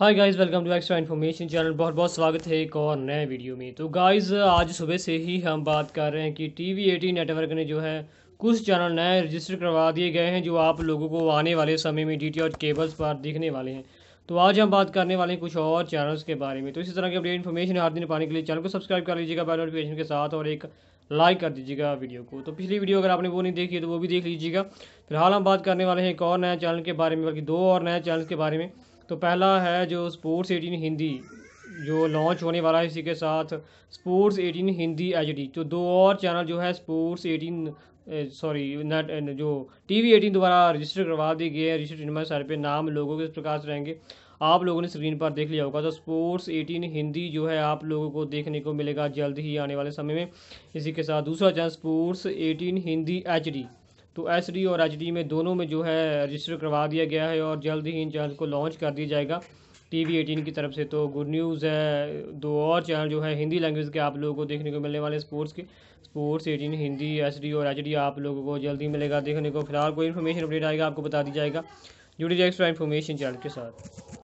hi guys welcome to extra information channel बहुत बहुत स्वागत है एक और नए वीडियो में तो गाइस आज सुबह से ही हम बात कर रहे हैं कि टी वी एटी नेटवर्क ने जो है कुछ चैनल नए रजिस्टर करवा दिए गए हैं जो आप लोगों को आने वाले समय में डी और केबल्स पर दिखने वाले हैं तो आज हम बात करने वाले हैं कुछ और चैनल्स के बारे में तो इसी तरह की अपडेट इन्फॉर्मेशन हर दिन पाने के लिए चैनल को सब्सक्राइब कर लीजिएगा बेल नोटिफिकेशन के साथ और एक लाइक कर दीजिएगा वीडियो को तो पिछली वीडियो अगर आपने वो नहीं देखी है तो वो भी देख लीजिएगा फिलहाल हम बात करने वाले हैं एक और नया चैनल के बारे में बल्कि दो और नए चैनल के बारे में तो पहला है जो स्पोर्ट्स एटीन हिंदी जो लॉन्च होने वाला है इसी के साथ स्पोर्ट्स एटीन हिंदी एच तो दो और चैनल जो है स्पोर्ट्स एटीन सॉरी नेट जो टी वी एटीन द्वारा रजिस्टर करवा दी गई है रजिस्टर इनमें सारे पे नाम लोगों के इस प्रकार से रहेंगे आप लोगों ने स्क्रीन पर देख लिया होगा तो स्पोर्ट्स एटीन हिंदी जो है आप लोगों को देखने को मिलेगा जल्द ही आने वाले समय में इसी के साथ दूसरा channel sports eighteen Hindi H तो एस डी और एच डी में दोनों में जो है रजिस्टर करवा दिया गया है और जल्द ही इन चैनल को लॉन्च कर दिया जाएगा टी वी एटीन की तरफ से तो गुड न्यूज़ है दो और चैनल जो है हिंदी लैंग्वेज के आप लोगों को देखने को मिलने वाले स्पोर्ट्स के sports eighteen Hindi S D और एच डी आप लोगों को जल्द ही मिलेगा देखने को फिलहाल कोई इन्फॉर्मेशन अपडेट आएगा आपको बता दी जाएगा जुड़ी जाए एक्स्ट्रा इन्फॉर्मेशन चैनल के साथ